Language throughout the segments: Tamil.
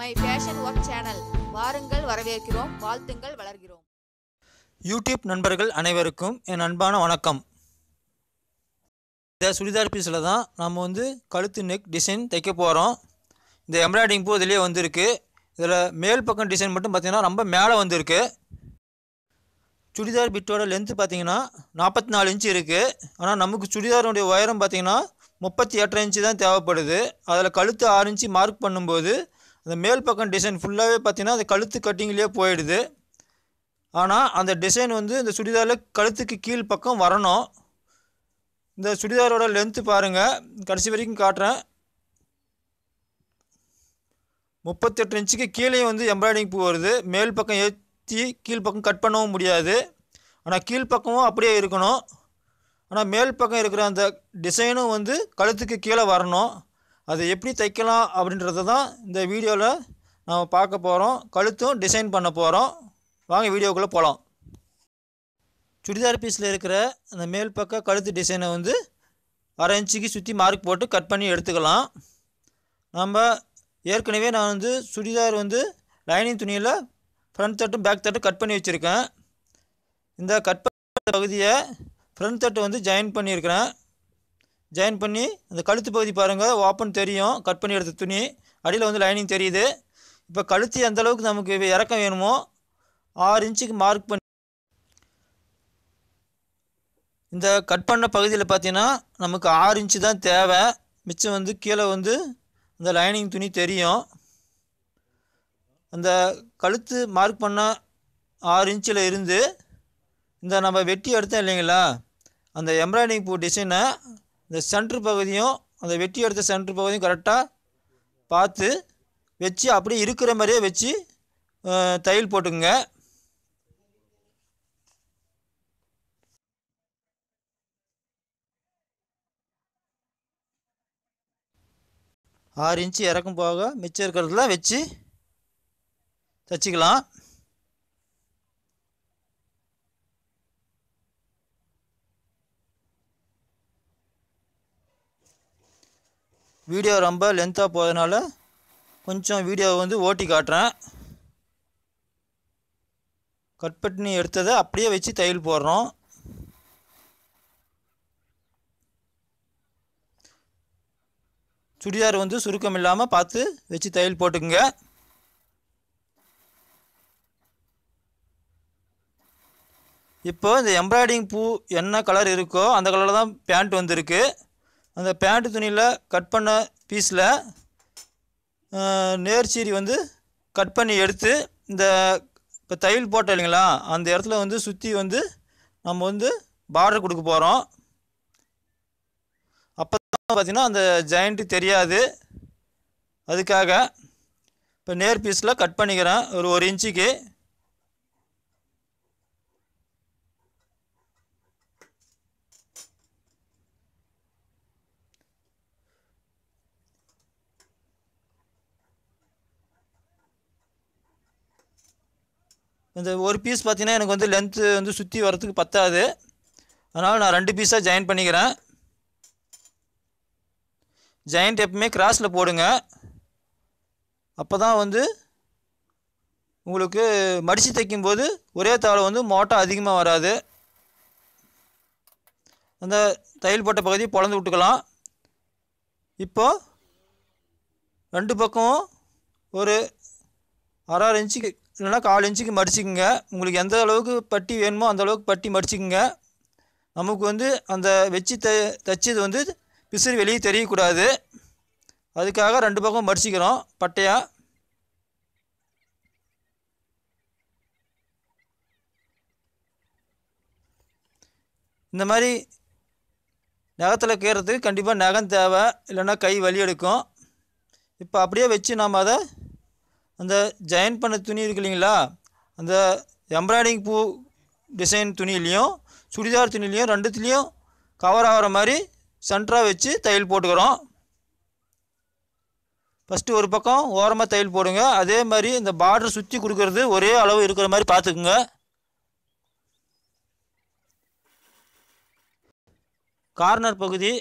மை ஃபேஷன் ஒர்க் சேனல் வாருங்கள் வரவேற்கிறோம் வாழ்த்துங்கள் வளர்கிறோம் யூடியூப் நண்பர்கள் அனைவருக்கும் என் அன்பான வணக்கம் இந்த சுடிதார் பீஸில் தான் நம்ம வந்து கழுத்து நெக் டிசைன் தைக்க போகிறோம் இந்த எம்ப்ராய்டிங் பூ இதிலே வந்திருக்கு இதில் மேல் பக்கம் டிசைன் மட்டும் பார்த்திங்கன்னா ரொம்ப மேலே வந்திருக்கு சுடிதார் பிட்டோட லென்த்து பார்த்தீங்கன்னா நாற்பத்தி நாலு இன்ச்சு இருக்குது ஆனால் நமக்கு சுடிதாருடைய உயரம் பார்த்திங்கன்னா முப்பத்தி எட்டரை இன்ச்சு தான் தேவைப்படுது அதில் கழுத்து ஆறு இன்ச்சு மார்க் பண்ணும்போது அந்த மேல் பக்கம் டிசைன் ஃபுல்லாகவே பார்த்திங்கன்னா அந்த கழுத்து கட்டிங்லேயே போயிடுது ஆனால் அந்த டிசைன் வந்து இந்த சுடிதாரில் கழுத்துக்கு கீழ் பக்கம் வரணும் இந்த சுடிதாரோட லென்த்து பாருங்கள் கடைசி வரைக்கும் காட்டுறேன் முப்பத்தெட்டு இன்ச்சுக்கு கீழே வந்து எம்ப்ராய்டிங் பூ வருது மேல் பக்கம் ஏற்றி கீழ் பக்கம் கட் பண்ணவும் முடியாது ஆனால் கீழ்ப்பக்கமும் அப்படியே இருக்கணும் ஆனால் மேல் பக்கம் இருக்கிற அந்த டிசைனும் வந்து கழுத்துக்கு கீழே வரணும் அது எப்படி தைக்கலாம் அப்படின்றத தான் இந்த வீடியோவில் நம்ம பார்க்க போகிறோம் கழுத்தும் டிசைன் பண்ண போகிறோம் வாங்க வீடியோக்குள்ளே போகலாம் சுடிதார் பீஸில் இருக்கிற அந்த மேல் பக்க கழுத்து டிசைனை வந்து அரை இன்ச்சுக்கு சுற்றி மார்க் போட்டு கட் பண்ணி எடுத்துக்கலாம் நம்ம ஏற்கனவே நான் வந்து சுடிதார் வந்து லைனிங் துணியில் ஃப்ரண்ட் தட்டும் பேக் தட்டும் கட் பண்ணி வச்சுருக்கேன் இந்த கட் பண்ண பகுதியை ஃப்ரண்ட் தட்டு வந்து ஜாயின் பண்ணியிருக்கிறேன் ஜாயின் பண்ணி அந்த கழுத்து பகுதி பாருங்கள் ஓப்பன் தெரியும் கட் பண்ணி எடுத்த துணி அடியில் வந்து லைனிங் தெரியுது இப்போ கழுத்து எந்த அளவுக்கு நமக்கு இறக்கம் வேணுமோ ஆறு இன்ச்சுக்கு மார்க் பண்ணி இந்த கட் பண்ண பகுதியில் பார்த்தீங்கன்னா நமக்கு ஆறு இன்ச்சு தான் தேவை மிச்சம் வந்து கீழே வந்து இந்த லைனிங் துணி தெரியும் அந்த கழுத்து மார்க் பண்ண ஆறு இன்ச்சில் இருந்து இந்த நம்ம வெட்டி எடுத்தோம் இல்லைங்களா அந்த எம்ப்ராய்டிங் பூ டிசைனை இந்த சென்ட்ரு பகுதியும் அந்த வெட்டி எடுத்த சென்ட்ரு பகுதியும் கரெக்டாக பார்த்து வச்சு அப்படியே இருக்கிற மாதிரியே வச்சு தையல் போட்டுக்குங்க ஆறு இன்ச்சு இறக்கும் போக மிச்சம் இருக்கிறதுலாம் வச்சு தைச்சிக்கலாம் வீடியோ ரொம்ப லென்த்தாக போகிறதுனால கொஞ்சம் வீடியோவை வந்து ஓட்டி காட்டுறேன் கட் எடுத்ததை அப்படியே வச்சு தையல் போடுறோம் சுடிதார் வந்து சுருக்கம் இல்லாமல் பார்த்து வச்சு தையல் போட்டுக்குங்க இப்போ இந்த எம்ப்ராய்டிங் பூ என்ன கலர் இருக்கோ அந்த கலரில் தான் பேண்ட் வந்திருக்கு அந்த பேண்ட்டு துணியில் கட் பண்ண பீஸில் நேர்ச்சீரி வந்து கட் பண்ணி எடுத்து இந்த இப்போ தையல் போட்டோம் இல்லைங்களா அந்த இடத்துல வந்து சுற்றி வந்து நம்ம வந்து பார்டர் கொடுக்க போகிறோம் அப்போ தான் பார்த்திங்கன்னா அந்த ஜாயிண்ட்டு தெரியாது அதுக்காக இப்போ நேர் பீஸில் கட் பண்ணிக்கிறேன் ஒரு ஒரு இன்ச்சுக்கு இந்த ஒரு பீஸ் பார்த்திங்கன்னா எனக்கு வந்து லென்த்து வந்து சுற்றி வரத்துக்கு பத்தாது அதனால் நான் ரெண்டு பீஸாக ஜாயின் பண்ணிக்கிறேன் ஜாயின்ட் எப்பவுமே கிராஸில் போடுங்க அப்போ தான் வந்து உங்களுக்கு மடித்து தைக்கும்போது ஒரே தவளை வந்து மோட்டம் அதிகமாக வராது அந்த தையல் போட்ட பகுதியை பொழந்து விட்டுக்கலாம் இப்போது ரெண்டு பக்கமும் ஒரு அரை இன்ச்சுக்கு இல்லைன்னா கால் இன்ச்சுக்கு மடிச்சிக்கோங்க உங்களுக்கு எந்த அளவுக்கு பட்டி வேணுமோ அந்த அளவுக்கு பட்டி மடிச்சிக்கோங்க நமக்கு வந்து அந்த வச்சு த தைச்சது வந்து பிசிறு வெளியே தெரியக்கூடாது அதுக்காக ரெண்டு பக்கம் மடிச்சுக்கிறோம் பட்டையாக இந்த மாதிரி நகத்தில் கேட்கறதுக்கு கண்டிப்பாக நகம் தேவை இல்லைன்னா கை வலி எடுக்கும் இப்போ அப்படியே வச்சு நாம் அதை அந்த ஜாயின் பண்ண துணி இருக்கு இல்லைங்களா அந்த எம்ப்ராய்டிங் பூ டிசைன் துணிலையும் சுடிதார் துணிலேயும் ரெண்டுத்துலேயும் கவர் ஆகிற மாதிரி சென்டராக வச்சு தையல் போட்டுக்கிறோம் ஃபஸ்ட்டு ஒரு பக்கம் ஓரமாக தையல் போடுங்க அதே மாதிரி இந்த பார்டர் சுற்றி கொடுக்கறது ஒரே அளவு இருக்கிற மாதிரி பார்த்துக்குங்க கார்னர் பகுதி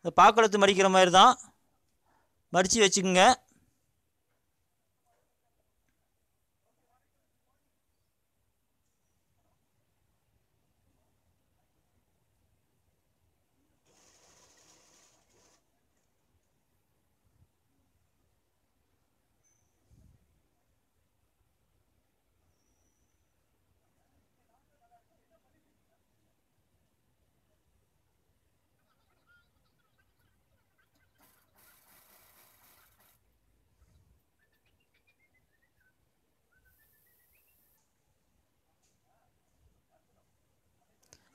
இந்த பாக்களத்து மடிக்கிற மாதிரி தான் மடித்து வச்சுக்கோங்க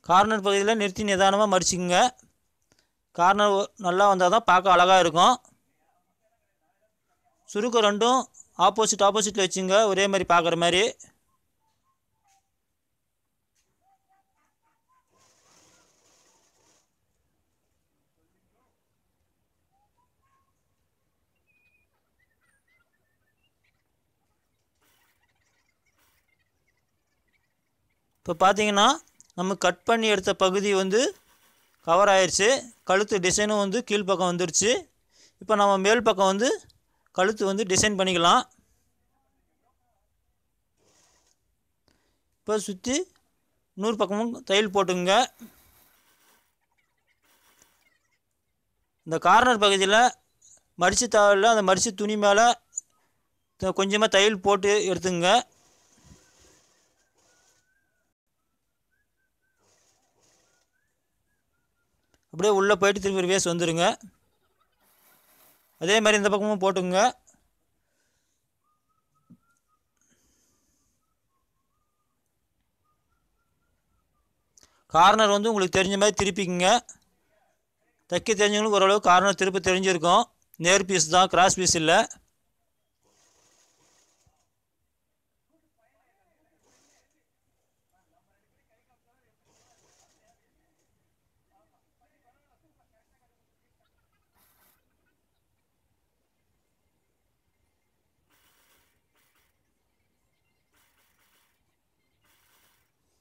கார்னர் பகுதியில் நிறுத்தி நிதானமாக மடிச்சுக்குங்க கார்னர் நல்லா வந்தால் தான் பார்க்க அழகாக இருக்கும் சுருக்கம் ரெண்டும் ஆப்போசிட் ஆப்போசிட்டில் வச்சுங்க ஒரே மாதிரி பார்க்குற மாதிரி இப்போ பார்த்தீங்கன்னா நம்ம கட் பண்ணி எடுத்த பகுதி வந்து கவர் ஆயிடுச்சு கழுத்து டிசைனும் வந்து கீழ்ப்பக்கம் வந்துருச்சு இப்போ நம்ம மேல் பக்கம் வந்து கழுத்து வந்து டிசைன் பண்ணிக்கலாம் இப்போ சுற்றி நூறு பக்கமும் தையல் போட்டுங்க இந்த கார்னர் பகுதியில் மடித்து தாவில் அந்த மடித்து துணி மேலே கொஞ்சமாக தையல் போட்டு எடுத்துங்க அப்படியே உள்ளே போயிட்டு திரும்பி வேஸ் வந்துடுங்க அதே மாதிரி இந்த பக்கமும் போட்டுங்க கார்னர் வந்து உங்களுக்கு தெரிஞ்ச மாதிரி திருப்பிக்குங்க தைக்க தெரிஞ்சவங்களுக்கு ஓரளவு கார்னர் திருப்பி தெரிஞ்சிருக்கும் நேர் பீஸ் தான் கிராஸ் பீஸ் இல்லை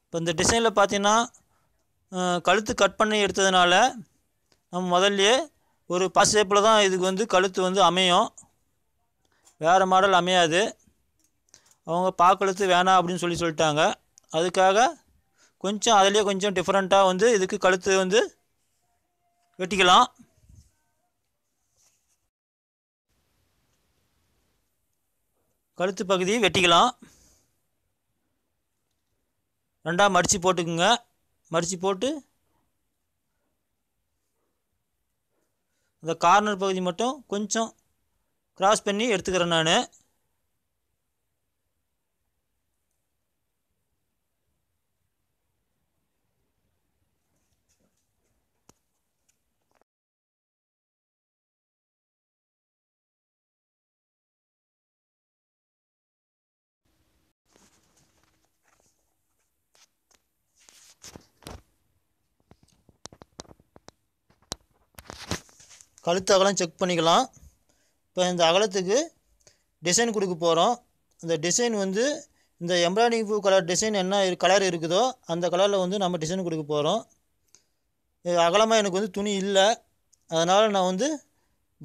இப்போ இந்த டிசைனில் பார்த்தீங்கன்னா கழுத்து கட் பண்ணி எடுத்ததுனால நம்ம முதல்லையே ஒரு பஸ் ஏப்பில் தான் இதுக்கு வந்து கழுத்து வந்து அமையும் வேறு மாடல் அமையாது அவங்க பார்க்கழுத்து வேணாம் அப்படின்னு சொல்லி சொல்லிட்டாங்க அதுக்காக கொஞ்சம் அதிலே கொஞ்சம் டிஃப்ரெண்ட்டாக வந்து இதுக்கு கழுத்து வந்து வெட்டிக்கலாம் கழுத்து பகுதி வெட்டிக்கலாம் ரெண்டாக மடித்து போட்டுக்குங்க மடித்து போட்டு இந்த கார்னர் பகுதி மட்டும் கொஞ்சம் க்ராஸ் பண்ணி எடுத்துக்கிறேன் நான் கழுத்து அகலம் செக் பண்ணிக்கலாம் இப்போ இந்த அகலத்துக்கு டிசைன் கொடுக்க போகிறோம் இந்த டிசைன் வந்து இந்த எம்ப்ராய்டிங் பூ கலர் டிசைன் என்ன கலர் இருக்குதோ அந்த கலரில் வந்து நம்ம டிசைன் கொடுக்க போகிறோம் அகலமாக எனக்கு வந்து துணி இல்லை அதனால் நான் வந்து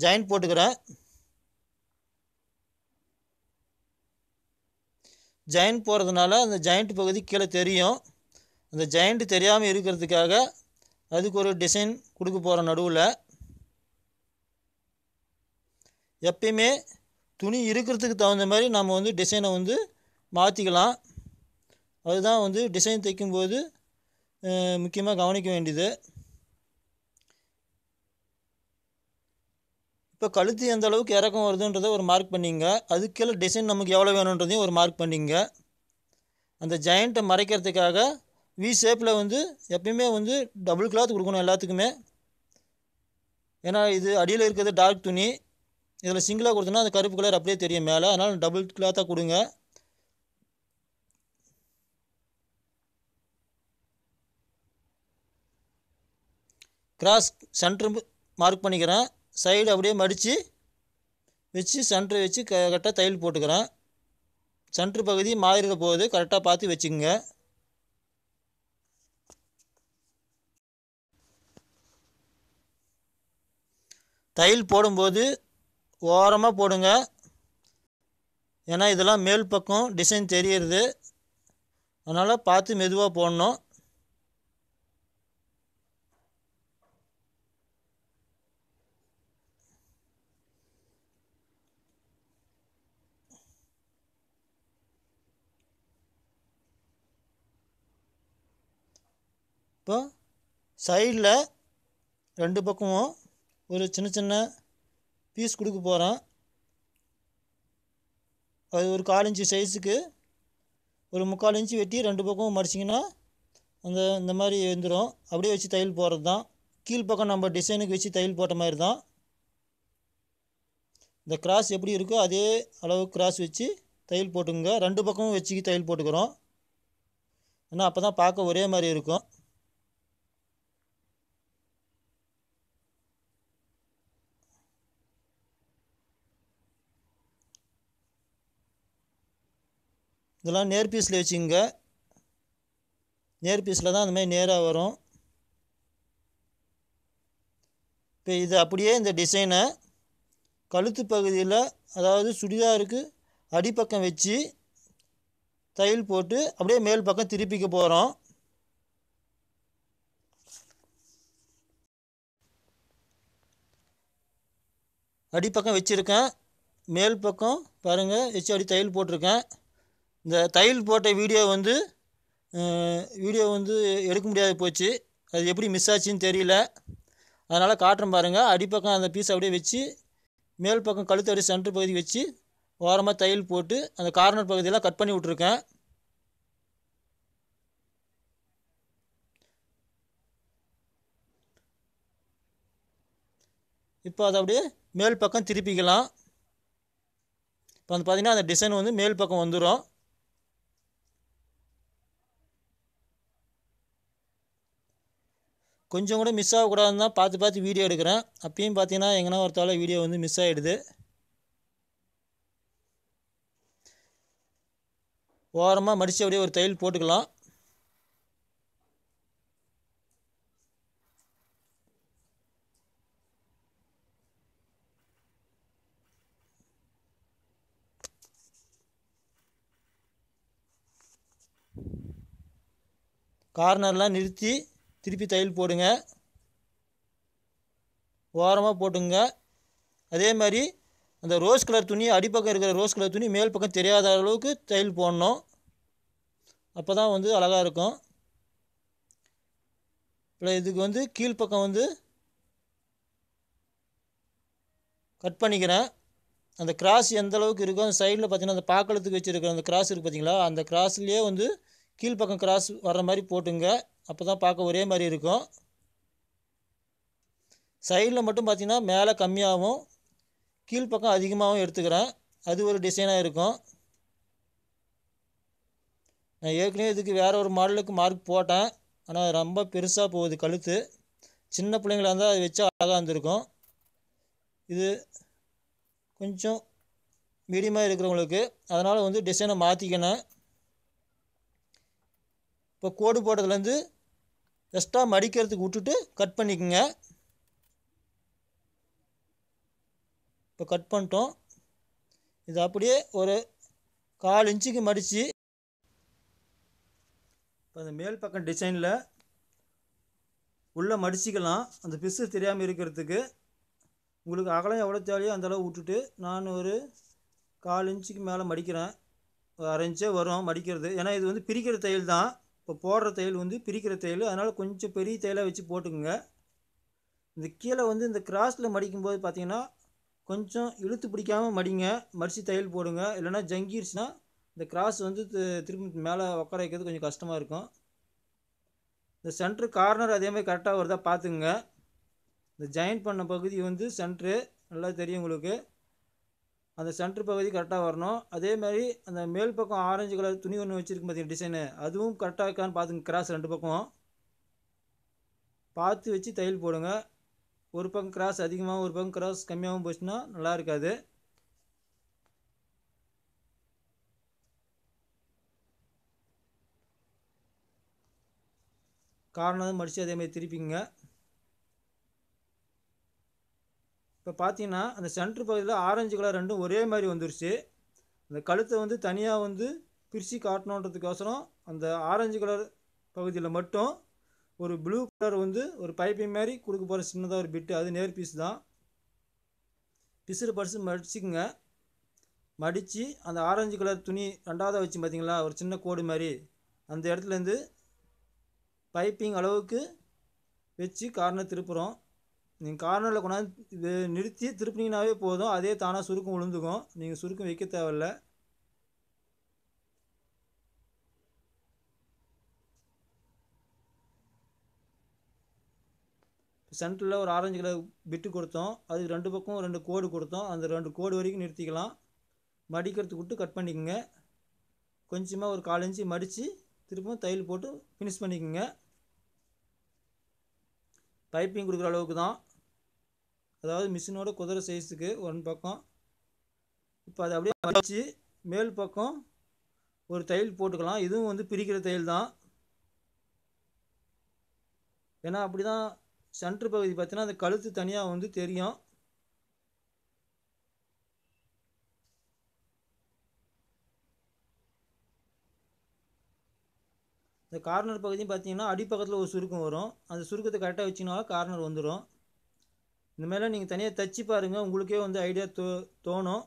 ஜாயின் போட்டுக்கிறேன் ஜாயின் போகிறதுனால அந்த ஜாயிண்ட் பகுதி கீழே தெரியும் அந்த ஜாயிண்ட்டு தெரியாமல் இருக்கிறதுக்காக அதுக்கு ஒரு டிசைன் கொடுக்க போகிறோம் நடுவில் எப்பயுமே துணி இருக்கிறதுக்கு தகுந்த மாதிரி நம்ம வந்து டிசைனை வந்து மாற்றிக்கலாம் அதுதான் வந்து டிசைன் தைக்கும்போது முக்கியமாக கவனிக்க வேண்டியது இப்போ கழுத்து எந்த அளவுக்கு இறக்கம் வருதுன்றதை ஒரு மார்க் பண்ணிங்க அதுக்கெல்லாம் டிசைன் நமக்கு எவ்வளோ வேணுன்றதையும் ஒரு மார்க் பண்ணிங்க அந்த ஜாயிண்ட்டை மறைக்கிறதுக்காக வி ஷேப்பில் வந்து எப்பயுமே வந்து டபுள் கிளாத் கொடுக்கணும் எல்லாத்துக்குமே ஏன்னா இது அடியில் இருக்கிறது டார்க் துணி இதில் சிங்கிளாக கொடுத்தோம்னா அந்த கருப்பு கலர் அப்படியே தெரியும் மேலே அதனால் டபுள் கிளாத்தாக கொடுங்க கிராஸ் சென்ட்ரு மார்க் பண்ணிக்கிறேன் சைடு அப்படியே மடித்து வச்சு சென்ட்ரு வச்சு க கரெக்டாக தையல் போட்டுக்கிறேன் சென்ட்ரு பகுதி மாறிட போகுது கரெக்டாக பார்த்து வச்சுக்கோங்க தையல் போடும்போது ஓரமாக போடுங்க ஏன்னா இதெல்லாம் மேல் பக்கம் டிசைன் தெரியுது அதனால் பார்த்து மெதுவாக போடணும் இப்போ சைடில் ரெண்டு பக்கமும் ஒரு சின்ன சின்ன பீஸ் கொடுக்க போகிறேன் அது ஒரு கால் இன்ச்சு சைஸுக்கு ஒரு முக்கால் இன்ச்சு வெட்டி ரெண்டு பக்கமும் மடிச்சிங்கன்னா அந்த இந்த மாதிரி வந்துடும் அப்படியே வச்சு தையல் போடுறது தான் கீழ்ப்பக்கம் நம்ம டிசைனுக்கு வச்சு தையல் போட்ட மாதிரி தான் இந்த கிராஸ் எப்படி இருக்கோ அதே அளவு கிராஸ் வச்சு தையல் போட்டுங்க ரெண்டு பக்கமும் வச்சுக்கி தையல் போட்டுக்கிறோம் ஏன்னா அப்போ தான் பார்க்க ஒரே மாதிரி இருக்கும் இதெல்லாம் நேர் பீஸில் வச்சுங்க நேர் பீஸில் தான் அந்த மாதிரி நேராக வரும் இப்போ இது அப்படியே இந்த டிசைனை கழுத்து பகுதியில் அதாவது சுடிதாருக்கு அடிப்பக்கம் வச்சு தையல் போட்டு அப்படியே மேல் பக்கம் திருப்பிக்க போகிறோம் அடிப்பக்கம் வச்சுருக்கேன் மேல் பக்கம் பாருங்கள் வச்சு அப்படி தையல் போட்டிருக்கேன் இந்த தையல் போட்ட வீடியோ வந்து வீடியோ வந்து எடுக்க முடியாது போச்சு அது எப்படி மிஸ் ஆச்சுன்னு தெரியல அதனால் காட்டுற பாருங்கள் அடிப்பக்கம் அந்த பீஸ் அப்படியே வச்சு மேல் பக்கம் கழுத்து சென்டர் பகுதி வச்சு ஓரமாக தையல் போட்டு அந்த கார்னர் பகுதியெல்லாம் கட் பண்ணி விட்ருக்கேன் இப்போ அதை அப்படியே மேல் பக்கம் திருப்பிக்கலாம் இப்போ வந்து பார்த்திங்கன்னா அந்த டிசைன் வந்து மேல் பக்கம் வந்துடும் கொஞ்சம் கூட மிஸ் ஆகக்கூடாதுன்னு தான் பார்த்து பார்த்து வீடியோ எடுக்கிறேன் அப்பயும் பார்த்தீங்கன்னா எங்கன்னா ஒருத்தால வீடியோ வந்து மிஸ் ஆகிடுது ஓரமாக மடித்து அப்படியே ஒரு தையல் போட்டுக்கலாம் கார்னர்லாம் நிறுத்தி திருப்பி தையல் போடுங்க ஓரமாக போட்டுங்க அதே மாதிரி அந்த ரோஸ் கலர் துணி அடிப்பக்கம் இருக்கிற ரோஸ் கலர் துணி மேல் பக்கம் தெரியாத அளவுக்கு தையல் போடணும் அப்போ தான் வந்து அழகாக இருக்கும் இல்லை இதுக்கு வந்து கீழ்ப்பக்கம் வந்து கட் பண்ணிக்கிறேன் அந்த கிராஸ் எந்த அளவுக்கு இருக்கோ அந்த சைடில் பார்த்தீங்கன்னா அந்த பார்க்கலத்துக்கு வச்சுருக்கிற அந்த கிராஸ் இருக்குது பார்த்தீங்களா அந்த கிராஸ்லேயே வந்து கீழ்ப்பக்கம் கிராஸ் வர்ற மாதிரி போட்டுங்க அப்போ தான் பார்க்க ஒரே மாதிரி இருக்கும் சைடில் மட்டும் பார்த்திங்கன்னா மேலே கம்மியாகவும் கீழ்ப்பக்கம் அதிகமாகவும் எடுத்துக்கிறேன் அது ஒரு டிசைனாக இருக்கும் நான் ஏற்கனவே இதுக்கு வேறு ஒரு மாடலுக்கு மார்க் போட்டேன் ஆனால் ரொம்ப பெருசாக போகுது கழுத்து சின்ன பிள்ளைங்களாக இருந்தால் அது வச்சா அழகாக இருந்திருக்கும் இது கொஞ்சம் மீடியமாக இருக்கிறவங்களுக்கு அதனால் வந்து டிசைனை மாற்றிக்கினேன் இப்போ கோடு போட்டதுலேருந்து எக்ஸ்ட்ரா மடிக்கிறதுக்கு விட்டுட்டு கட் பண்ணிக்கோங்க இப்போ கட் பண்ணிட்டோம் இது அப்படியே ஒரு கால் இன்ச்சுக்கு மடித்து இப்போ அந்த மேல் பக்கம் டிசைனில் உள்ளே மடிச்சிக்கலாம் அந்த பிசு தெரியாமல் இருக்கிறதுக்கு உங்களுக்கு அகலம் எவ்வளோ தேவையோ அந்தளவு விட்டுட்டு நான் ஒரு கால் இன்ச்சுக்கு மேலே மடிக்கிறேன் ஒரு அரை இன்ச்சே வரும் மடிக்கிறது ஏன்னா இது வந்து பிரிக்கிற தையல் தான் இப்போ போடுற தையல் வந்து பிரிக்கிற தையல் அதனால் கொஞ்சம் பெரிய தையலாக வச்சு போட்டுக்கோங்க இந்த கீழே வந்து இந்த கிராஸில் மடிக்கும்போது பார்த்தீங்கன்னா கொஞ்சம் இழுத்து பிடிக்காமல் மடிங்க மடித்து தையல் போடுங்க இல்லைனா ஜங்கிருச்சுன்னா இந்த கிராஸ் வந்து திரும்பி மேலே உட்கார வைக்கிறது கொஞ்சம் கஷ்டமாக இருக்கும் இந்த சென்ட்ரு கார்னர் அதேமாதிரி கரெக்டாக வருதா பார்த்துங்க இந்த ஜாயின் பண்ண பகுதி வந்து சென்ட்ரு நல்லா தெரியும் உங்களுக்கு அந்த சென்ட்ரு பகுதி கரெக்டாக வரணும் அதே மாதிரி அந்த மேல் பக்கம் ஆரஞ்சு கலர் துணி ஒன்று வச்சுருக்கு பார்த்தீங்கன்னா டிசைனு அதுவும் கரெக்டாக இருக்கான்னு பார்த்துங்க கிராஸ் ரெண்டு பக்கம் பார்த்து வச்சு தையல் போடுங்க ஒரு பக்கம் கிராஸ் அதிகமாகவும் ஒரு பக்கம் கிராஸ் கம்மியாகவும் போச்சுன்னா நல்லா இருக்காது காரணம் மடித்து அதேமாதிரி திருப்பிங்க இப்போ பார்த்தீங்கன்னா அந்த சென்ட்ரு பகுதியில் ஆரஞ்சு கலர் ரெண்டும் ஒரே மாதிரி வந்துருச்சு அந்த கழுத்தை வந்து தனியாக வந்து பிரித்து காட்டணுன்றதுக்கோசரம் அந்த ஆரஞ்சு கலர் பகுதியில் மட்டும் ஒரு ப்ளூ கலர் வந்து ஒரு பைப்பிங் மாதிரி கொடுக்க போகிற சின்னதாக ஒரு பிட்டு அது நேர் பீஸ் தான் பிசுறு பரிசு மடிச்சுக்குங்க மடித்து அந்த ஆரஞ்சு கலர் துணி ரெண்டாவதாக வச்சு பார்த்திங்களா ஒரு சின்ன கோடு மாதிரி அந்த இடத்துலேருந்து பைப்பிங் அளவுக்கு வச்சு காரணம் திருப்புகிறோம் நீங்கள் கார்னரில் கொண்டாந்து இது நிறுத்தி திருப்பினீங்கனாவே போதும் அதே தானாக சுருக்கம் விழுந்துக்கும் நீங்கள் சுருக்கம் வைக்க தேவையில்ல சென்டரில் ஒரு ஆரஞ்சு கலர் பிட்டு கொடுத்தோம் அதுக்கு ரெண்டு பக்கம் ரெண்டு கோடு கொடுத்தோம் அந்த ரெண்டு கோடு வரைக்கும் நிறுத்திக்கலாம் மடிக்கிறதுக்கு விட்டு கட் பண்ணிக்கோங்க கொஞ்சமாக ஒரு கால் இன்ச்சு மடித்து திருப்பும் தையல் போட்டு ஃபினிஷ் பண்ணிக்கோங்க பைப்பிங் கொடுக்குற அளவுக்கு தான் அதாவது மிஷினோட குதிரை சைஸுக்கு ஒன் பக்கம் இப்போ அதை அப்படியே வச்சு மேல் பக்கம் ஒரு தையல் போட்டுக்கலாம் இதுவும் வந்து பிரிக்கிற தையல் தான் ஏன்னா அப்படி தான் சென்ட்ரு பகுதி பார்த்தீங்கன்னா அந்த கழுத்து தனியாக வந்து தெரியும் இந்த கார்னர் பகுதியும் பார்த்தீங்கன்னா அடிப்பக்கத்தில் ஒரு சுருக்கம் வரும் அந்த சுருக்கத்தை கரெக்டாக வச்சுனாலும் கார்னர் வந்துடும் இந்த மாதிரிலாம் நீங்கள் தனியாக தச்சு பாருங்கள் உங்களுக்கே வந்து ஐடியா தோ தோணும்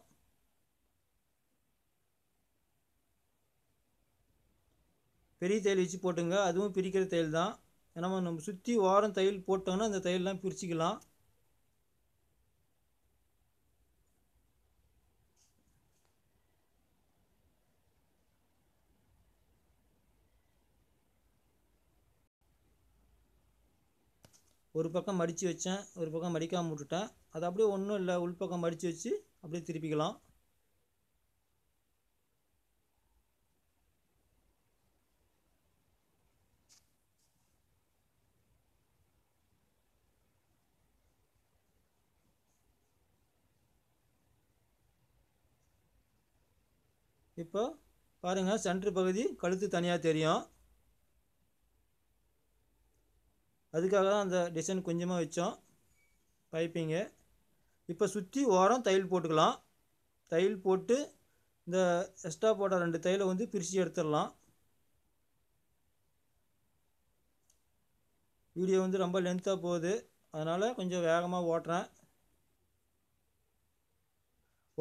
பெரிய தையல் வச்சு போட்டுங்க அதுவும் பிரிக்கிற தையல் தான் ஏன்னா நம்ம சுற்றி ஓரம் தையல் போட்டோம்னா அந்த தையல்லாம் பிரிச்சுக்கலாம் ஒரு பக்கம் மடித்து வச்சேன் ஒரு பக்கம் மடிக்காமல் விட்டுட்டேன் அது அப்படியே ஒன்றும் இல்லை உள்பக்கம் மடித்து வச்சு அப்படியே திருப்பிக்கலாம் இப்போ பாருங்கள் சென்ட்ரு பகுதி கழுத்து தனியாக தெரியும் அதுக்காக தான் அந்த டிசைன் கொஞ்சமாக வச்சோம் பைப்பிங்கு இப்போ சுற்றி ஓரம் தையல் போட்டுக்கலாம் தையல் போட்டு இந்த எக்ஸ்ட்ரா போட்ட ரெண்டு தையலை வந்து பிரித்து எடுத்துடலாம் வீடியோ வந்து ரொம்ப லென்த்தாக போகுது அதனால் கொஞ்சம் வேகமாக ஓட்டுறேன்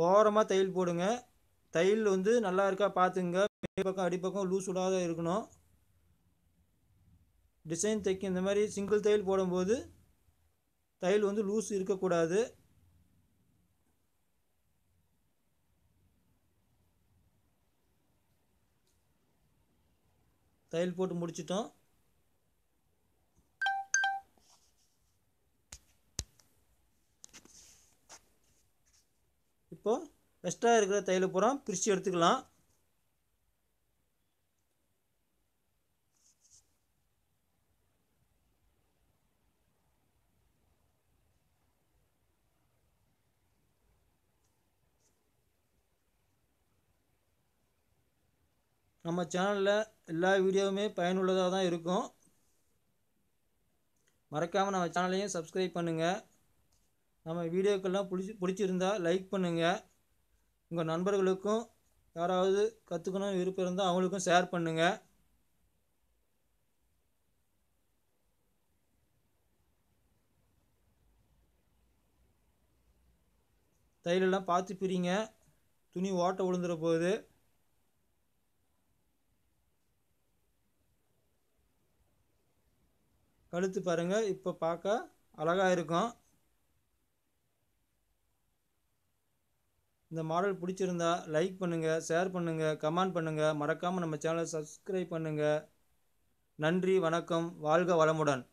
ஓரமாக தையல் போடுங்க தையல் வந்து நல்லா இருக்கா பார்த்துங்க மேல் பக்கம் அடிப்பக்கம் லூஸ் விடாத இருக்கணும் டிசைன் தைக்க இந்த மாதிரி சிங்கிள் தையல் போடும்போது தையல் வந்து லூஸ் இருக்கக்கூடாது தையல் போட்டு முடிச்சிட்டோம் இப்போது எக்ஸ்ட்ரா இருக்கிற தையல் பூரா பிரித்து எடுத்துக்கலாம் நம்ம சேனலில் எல்லா வீடியோவுமே பயனுள்ளதாக தான் இருக்கும் மறக்காமல் நம்ம சேனலையும் சப்ஸ்கிரைப் பண்ணுங்கள் நம்ம வீடியோக்கெல்லாம் பிடிச்சி பிடிச்சிருந்தால் லைக் பண்ணுங்கள் உங்கள் நண்பர்களுக்கும் யாராவது கற்றுக்கணும்னு விருப்பம் இருந்தால் அவங்களுக்கும் ஷேர் பண்ணுங்கள் தையிலெல்லாம் பார்த்து பிரிங்க துணி ஓட்ட விழுந்துற போகுது கழுத்து பாருங்கள் இப்போ பார்க்க அழகாக இருக்கும் இந்த மாடல் பிடிச்சிருந்தா லைக் பண்ணுங்கள் ஷேர் பண்ணுங்கள் கமெண்ட் பண்ணுங்கள் மறக்காமல் நம்ம சேனலை சப்ஸ்கிரைப் பண்ணுங்கள் நன்றி வணக்கம் வாழ்க வளமுடன்